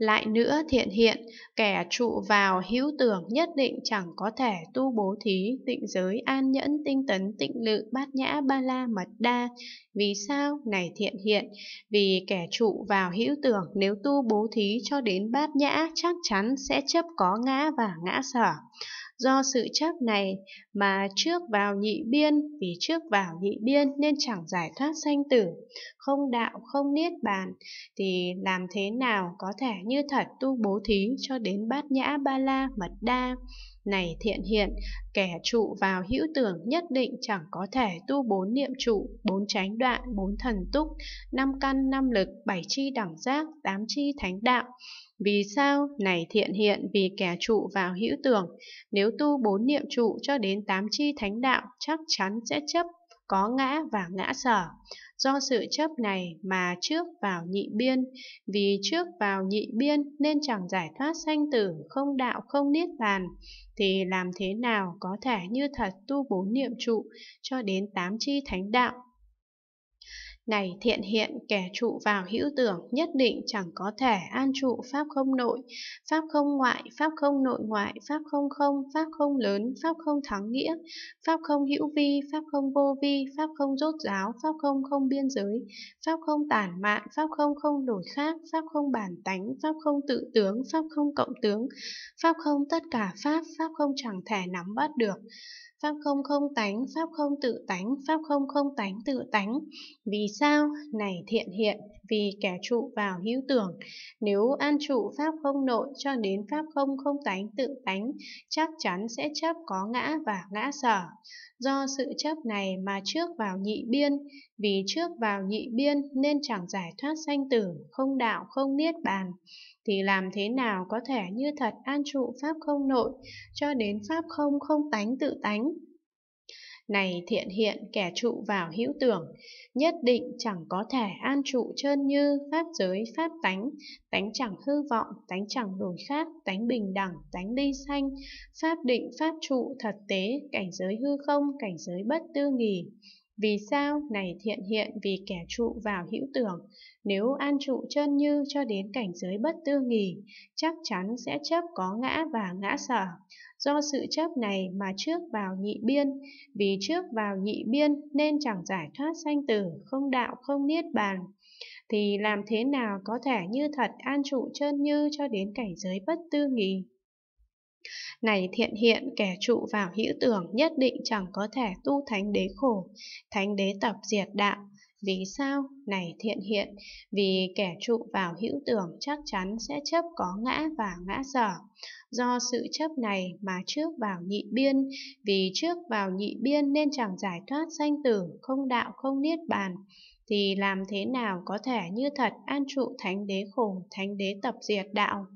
Lại nữa thiện hiện, kẻ trụ vào hữu tưởng nhất định chẳng có thể tu bố thí, tịnh giới, an nhẫn, tinh tấn, tịnh lự, bát nhã, ba la, mật đa. Vì sao? Này thiện hiện, vì kẻ trụ vào hữu tưởng nếu tu bố thí cho đến bát nhã chắc chắn sẽ chấp có ngã và ngã sở. Do sự chấp này mà trước vào nhị biên, vì trước vào nhị biên nên chẳng giải thoát sanh tử, không đạo, không niết bàn, thì làm thế nào có thể như thật tu bố thí cho đến bát nhã ba la mật đa. Này thiện hiện, kẻ trụ vào hữu tưởng nhất định chẳng có thể tu bốn niệm trụ, bốn tránh đoạn, bốn thần túc, năm căn, năm lực, bảy chi đẳng giác, tám chi thánh đạo. Vì sao? Này thiện hiện vì kẻ trụ vào hữu tưởng. Nếu tu bốn niệm trụ cho đến tám chi thánh đạo, chắc chắn sẽ chấp có ngã và ngã sở. Do sự chấp này mà trước vào nhị biên, vì trước vào nhị biên nên chẳng giải thoát sanh tử, không đạo, không niết bàn, thì làm thế nào có thể như thật tu bốn niệm trụ cho đến tám chi thánh đạo này thiện hiện kẻ trụ vào hữu tưởng nhất định chẳng có thể an trụ pháp không nội, pháp không ngoại, pháp không nội ngoại, pháp không không, pháp không lớn, pháp không thắng nghĩa, pháp không hữu vi, pháp không vô vi, pháp không rốt ráo pháp không không biên giới, pháp không tản mạn, pháp không không đổi khác, pháp không bản tánh, pháp không tự tướng, pháp không cộng tướng, pháp không tất cả pháp, pháp không chẳng thể nắm bắt được pháp không không tánh, pháp không tự tánh, pháp không không tánh tự tánh. Vì sao? Này thiện hiện, vì kẻ trụ vào hữu tưởng. Nếu an trụ pháp không nội cho đến pháp không không tánh tự tánh, chắc chắn sẽ chấp có ngã và ngã sở. Do sự chấp này mà trước vào nhị biên, vì trước vào nhị biên nên chẳng giải thoát sanh tử, không đạo, không niết bàn. Thì làm thế nào có thể như thật an trụ pháp không nội, cho đến pháp không không tánh tự tánh, này thiện hiện kẻ trụ vào hữu tưởng, nhất định chẳng có thể an trụ trơn như pháp giới pháp tánh, tánh chẳng hư vọng, tánh chẳng đổi khác, tánh bình đẳng, tánh ly sanh, pháp định pháp trụ thật tế, cảnh giới hư không, cảnh giới bất tư nghỉ. Vì sao này thiện hiện vì kẻ trụ vào hữu tưởng, nếu an trụ chân như cho đến cảnh giới bất tư nghỉ, chắc chắn sẽ chấp có ngã và ngã sở. Do sự chấp này mà trước vào nhị biên, vì trước vào nhị biên nên chẳng giải thoát sanh tử, không đạo không niết bàn. Thì làm thế nào có thể như thật an trụ chân như cho đến cảnh giới bất tư nghỉ? Này thiện hiện, kẻ trụ vào hữu tưởng nhất định chẳng có thể tu thánh đế khổ, thánh đế tập diệt đạo. Vì sao? Này thiện hiện, vì kẻ trụ vào hữu tưởng chắc chắn sẽ chấp có ngã và ngã sở. Do sự chấp này mà trước vào nhị biên, vì trước vào nhị biên nên chẳng giải thoát sanh tử, không đạo không niết bàn thì làm thế nào có thể như thật an trụ thánh đế khổ, thánh đế tập diệt đạo.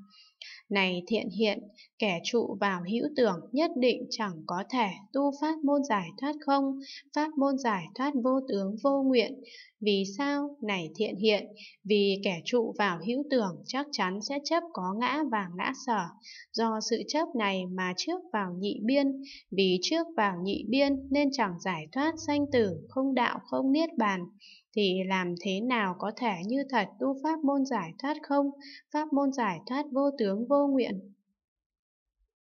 Này thiện hiện, kẻ trụ vào hữu tưởng nhất định chẳng có thể tu pháp môn giải thoát không, pháp môn giải thoát vô tướng vô nguyện. Vì sao? Này thiện hiện, vì kẻ trụ vào hữu tưởng chắc chắn sẽ chấp có ngã và ngã sở. Do sự chấp này mà trước vào nhị biên, vì trước vào nhị biên nên chẳng giải thoát sanh tử, không đạo không niết bàn thì làm thế nào có thể như thật tu pháp môn giải thoát không, pháp môn giải thoát vô tướng vô nguyện